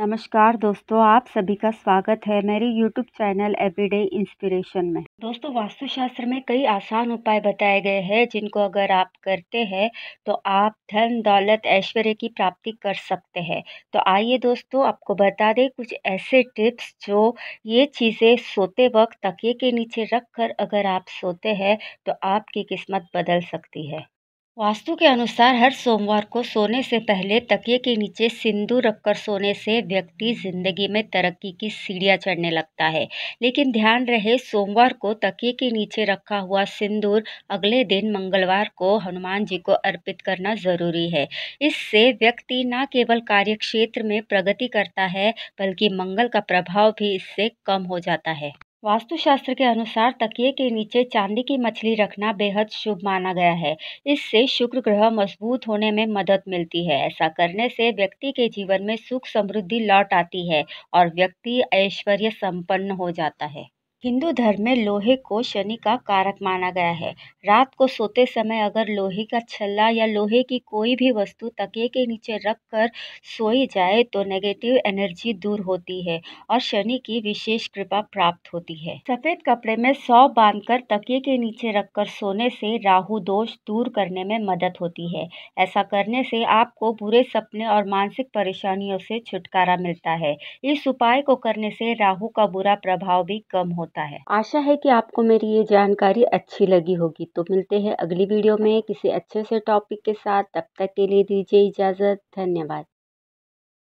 नमस्कार दोस्तों आप सभी का स्वागत है मेरे YouTube चैनल एवरीडे इंस्पिरेशन में दोस्तों वास्तुशास्त्र में कई आसान उपाय बताए गए हैं जिनको अगर आप करते हैं तो आप धन दौलत ऐश्वर्य की प्राप्ति कर सकते हैं तो आइए दोस्तों आपको बता दें कुछ ऐसे टिप्स जो ये चीज़ें सोते वक्त तकिए के नीचे रख कर अगर आप सोते हैं तो आपकी किस्मत बदल सकती है वास्तु के अनुसार हर सोमवार को सोने से पहले तकिए के नीचे सिंदूर रखकर सोने से व्यक्ति जिंदगी में तरक्की की सीढ़ियां चढ़ने लगता है लेकिन ध्यान रहे सोमवार को तकिए के नीचे रखा हुआ सिंदूर अगले दिन मंगलवार को हनुमान जी को अर्पित करना जरूरी है इससे व्यक्ति न केवल कार्य क्षेत्र में प्रगति करता है बल्कि मंगल का प्रभाव भी इससे कम हो जाता है वास्तुशास्त्र के अनुसार तकिए के नीचे चांदी की मछली रखना बेहद शुभ माना गया है इससे शुक्र ग्रह मजबूत होने में मदद मिलती है ऐसा करने से व्यक्ति के जीवन में सुख समृद्धि लौट आती है और व्यक्ति ऐश्वर्य संपन्न हो जाता है हिंदू धर्म में लोहे को शनि का कारक माना गया है रात को सोते समय अगर लोहे का छल्ला या लोहे की कोई भी वस्तु तकिए के नीचे रख कर सोई जाए तो नेगेटिव एनर्जी दूर होती है और शनि की विशेष कृपा प्राप्त होती है सफ़ेद कपड़े में सौ बांध कर तकिए के नीचे रख कर सोने से राहु दोष दूर करने में मदद होती है ऐसा करने से आपको बुरे सपने और मानसिक परेशानियों से छुटकारा मिलता है इस उपाय को करने से राहू का बुरा प्रभाव भी कम होता होता है आशा है कि आपको मेरी ये जानकारी अच्छी लगी होगी तो मिलते हैं अगली वीडियो में किसी अच्छे से टॉपिक के साथ तब तक के लिए दीजिए इजाज़त धन्यवाद